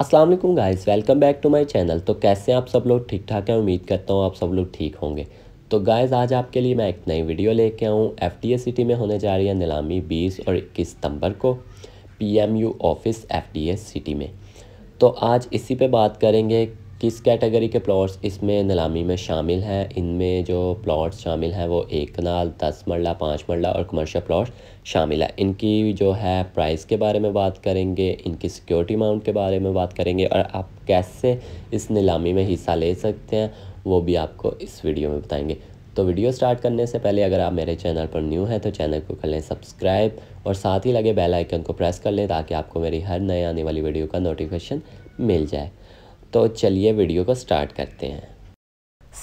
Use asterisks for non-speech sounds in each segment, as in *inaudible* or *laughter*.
Aslam guys welcome back to my channel तो कैसे आप सब लोग ठीक ठाक हैं उम्मीद करता हूँ आप सब लोग ठीक होंगे तो गाइज़ आज आपके लिए मैं एक नई वीडियो लेके आऊँ एफ एस सिटी में होने जा रही है नीलामी 20 और 21 सितंबर को P M U office F S city में तो आज इसी पे बात करेंगे किस कैटेगरी के प्लॉट्स इसमें नीलामी में शामिल हैं इनमें जो प्लॉट्स शामिल हैं वो एक कनाल दस मरला पाँच मरला और कमर्शियल प्लॉट शामिल है इनकी जो है प्राइस के बारे में बात करेंगे इनकी सिक्योरिटी अमाउंट के बारे में बात करेंगे और आप कैसे इस नीलामी में हिस्सा ले सकते हैं वो भी आपको इस वीडियो में बताएंगे तो वीडियो स्टार्ट करने से पहले अगर आप मेरे चैनल पर न्यू हैं तो चैनल को कर लें सब्सक्राइब और साथ ही लगे बेल आइकन को प्रेस कर लें ताकि आपको मेरी हर नए आने वाली वीडियो का नोटिफिकेशन मिल जाए तो चलिए वीडियो को स्टार्ट करते हैं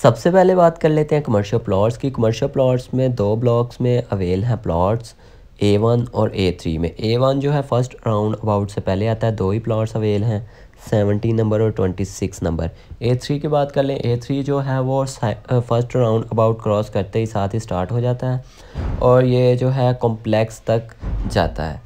सबसे पहले बात कर लेते हैं कमर्शियल प्लॉट्स की कमर्शियल प्लॉट्स में दो ब्लॉक्स में अवेल हैं प्लॉट्स ए वन और ए थ्री में ए वन जो है फर्स्ट राउंड अबाउट से पहले आता है दो ही प्लॉट्स अवेल हैं सेवनटीन नंबर और twenty six number A three की बात कर लें ए थ्री जो है वो फर्स्ट राउंड अबाउट क्रॉस करते ही साथ ही स्टार्ट हो जाता है और ये जो है कॉम्प्लेक्स तक जाता है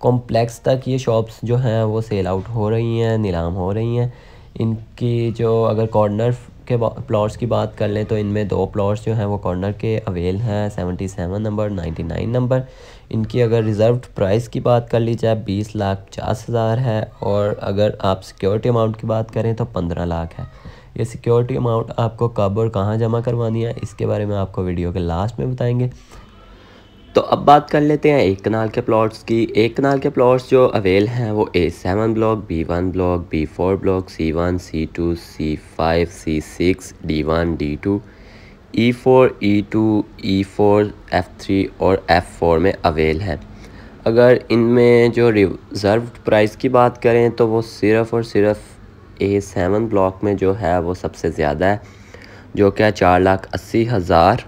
कॉम्प्लेक्स तक ये शॉप्स जो हैं वो सेल आउट हो रही हैं नीलाम हो रही हैं इनकी जो अगर कॉर्नर के प्लॉट्स की बात कर लें तो इनमें दो प्लॉट्स जो हैं वो कॉर्नर के अवेल हैं सेवन नंबर नाइन नंबर इनकी अगर रिज़र्व प्राइस की बात कर ली जाए बीस लाख पचास हज़ार है और अगर आप सिक्योरिटी अमाउंट की बात करें तो पंद्रह लाख है ये सिक्योरिटी अमाउंट आपको कब और कहाँ जमा करवानी है इसके बारे में आपको वीडियो के लास्ट में बताएंगे तो अब बात कर लेते हैं एक कनाल के प्लॉट्स की एक कनाल के प्लॉट्स जो अवेल हैं वो A seven block B one block B four block C one C two C five C six D one D two E four E two E four F three और F four में avail हैं अगर इनमें जो reserve price की बात करें तो वो सिर्फ़ और सिर्फ ए सेवन ब्लॉक में जो है वो सबसे ज़्यादा है जो क्या चार लाख अस्सी हज़ार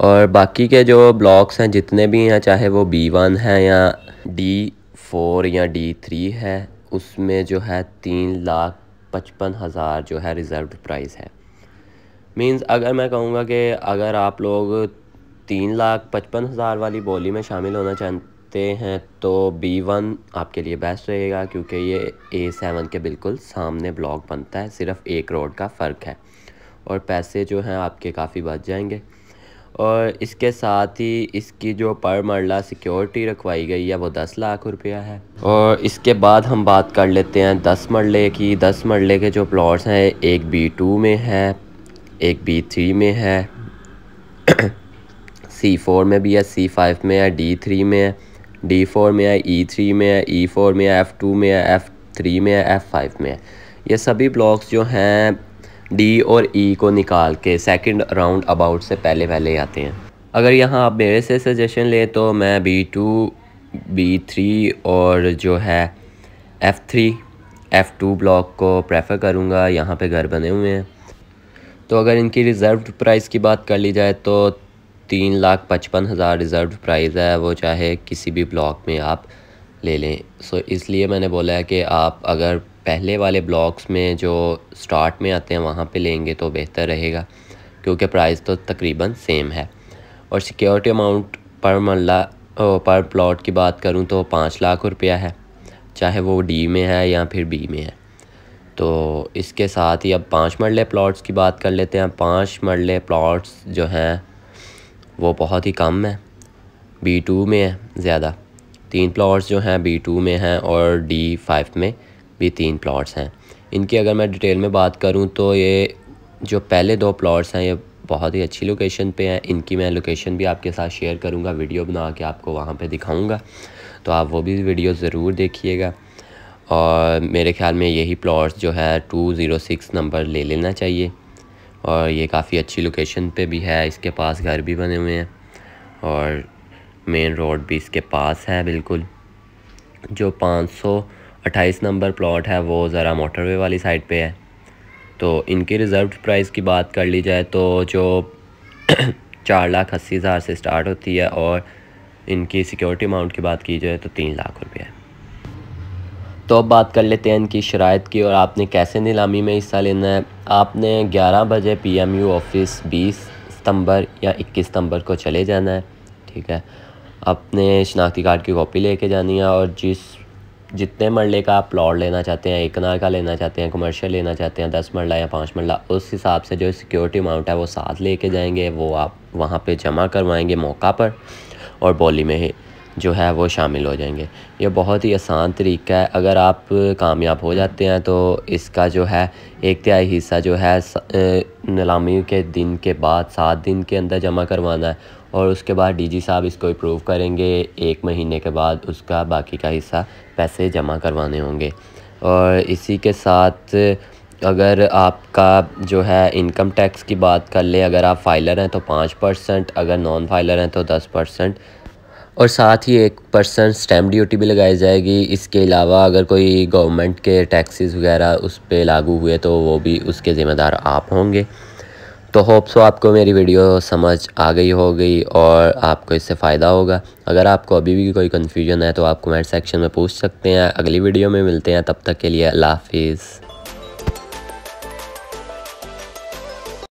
और बाकी के जो ब्लॉक्स हैं जितने भी हैं चाहे वो बी वन है या डी फोर या डी थ्री है उसमें जो है तीन लाख पचपन हज़ार जो है रिज़र्व प्राइस है मींस अगर मैं कहूँगा कि अगर आप लोग तीन लाख पचपन हज़ार वाली बोली में शामिल होना चाहते हैं तो बी वन आपके लिए बेस्ट रहेगा क्योंकि ये ए सेवन के बिल्कुल सामने ब्लॉक बनता है सिर्फ़ एक रोड का फ़र्क है और पैसे जो हैं आपके काफ़ी बच जाएंगे और इसके साथ ही इसकी जो पर मरला सिक्योरिटी रखवाई गई है वो दस लाख रुपया है और इसके बाद हम बात कर लेते हैं दस मरले की दस मरले के जो प्लॉट्स हैं एक बी टू में है एक बी थ्री में है सी *clears throat* फोर में भी है सी फाइव में है डी थ्री में है डी फोर में है ई e थ्री में है ई e फोर में है एफ़ टू में है एफ़ थ्री में है एफ़ फाइव में है ये सभी ब्लॉक्स जो हैं डी और ई e को निकाल के सेकंड राउंड अबाउट से पहले पहले आते हैं अगर यहाँ आप मेरे से सजेशन लें तो मैं बी टू बी थ्री और जो है F three F two block को प्रेफर करूँगा यहाँ पे घर बने हुए हैं तो अगर इनकी रिज़र्व प्राइस की बात कर ली जाए तो तीन लाख पचपन हज़ार रिज़र्व प्राइस है वो चाहे किसी भी ब्लॉक में आप ले लें सो इसलिए मैंने बोला है कि आप अगर पहले वाले ब्लॉक्स में जो स्टार्ट में आते हैं वहाँ पे लेंगे तो बेहतर रहेगा क्योंकि प्राइस तो तकरीबन सेम है और सिक्योरिटी अमाउंट पर मल्ला पर प्लॉट की बात करूँ तो पाँच लाख रुपया है चाहे वो डी में है या फिर बी में है तो इसके साथ ही अब पाँच मरले प्लॉट्स की बात कर लेते हैं पाँच मरले प्लॉट्स जो हैं वो बहुत ही कम है बी टू में है ज़्यादा तीन प्लॉट्स जो हैं बी टू में हैं और डी फाइव में भी तीन प्लॉट्स हैं इनकी अगर मैं डिटेल में बात करूँ तो ये जो पहले दो प्लॉट्स हैं ये बहुत ही अच्छी लोकेशन पे हैं इनकी मैं लोकेशन भी आपके साथ शेयर करूंगा वीडियो बना के आपको वहाँ पे दिखाऊंगा तो आप वो भी वीडियो ज़रूर देखिएगा और मेरे ख्याल में यही प्लॉट्स जो है टू ज़ीरो सिक्स नंबर ले लेना चाहिए और ये काफ़ी अच्छी लोकेशन पे भी है इसके पास घर भी बने हुए हैं और मेन रोड भी इसके पास है बिल्कुल जो पाँच सौ अट्ठाईस नंबर प्लॉट है वो ज़रा मोटरवे वाली साइड पे है तो इनकी रिज़र्व प्राइस की बात कर ली जाए तो जो *clears throat* चार लाख अस्सी हज़ार से स्टार्ट होती है और इनकी सिक्योरिटी अमाउंट की बात की जाए तो तीन लाख रुपये तो अब बात कर लेते हैं इनकी शराय की और आपने कैसे नीलामी में हिस्सा लेना है आपने 11 बजे पीएमयू ऑफिस 20 सितंबर या 21 सितंबर को चले जाना है ठीक है अपने शनाख्ती कार्ड की कॉपी लेके जानी है और जिस जितने मरले का आप प्लॉट लेना चाहते हैं एक नार का लेना चाहते हैं कमर्शियल लेना चाहते हैं दस मरला या पाँच मरला उस हिसाब से जो सिक्योरिटी अमाउंट है वो साथ लेके जाएंगे वो आप वहाँ पे जमा करवाएंगे मौका पर और बोली में जो है वो शामिल हो जाएंगे ये बहुत ही आसान तरीका है अगर आप कामयाब हो जाते हैं तो इसका जो है एक तिहाई हिस्सा जो है नीलामी के दिन के बाद सात दिन के अंदर जमा करवाना है और उसके बाद डीजी साहब इसको अप्रूव करेंगे एक महीने के बाद उसका बाकी का हिस्सा पैसे जमा करवाने होंगे और इसी के साथ अगर आपका जो है इनकम टैक्स की बात कर ले अगर आप फाइलर हैं तो पाँच परसेंट अगर नॉन फाइलर हैं तो दस परसेंट और साथ ही एक परसेंट स्टैम्प ड्यूटी भी लगाई जाएगी इसके अलावा अगर कोई गवर्नमेंट के टैक्सेस वगैरह उस पर लागू हुए तो वो भी उसके ज़िम्मेदार आप होंगे तो होप सो आपको मेरी वीडियो समझ आ गई होगी और आपको इससे फ़ायदा होगा अगर आपको अभी भी कोई कन्फ्यूजन है तो आप कमेंट सेक्शन में पूछ सकते हैं अगली वीडियो में मिलते हैं तब तक के लिए अल्लाह हाफिज़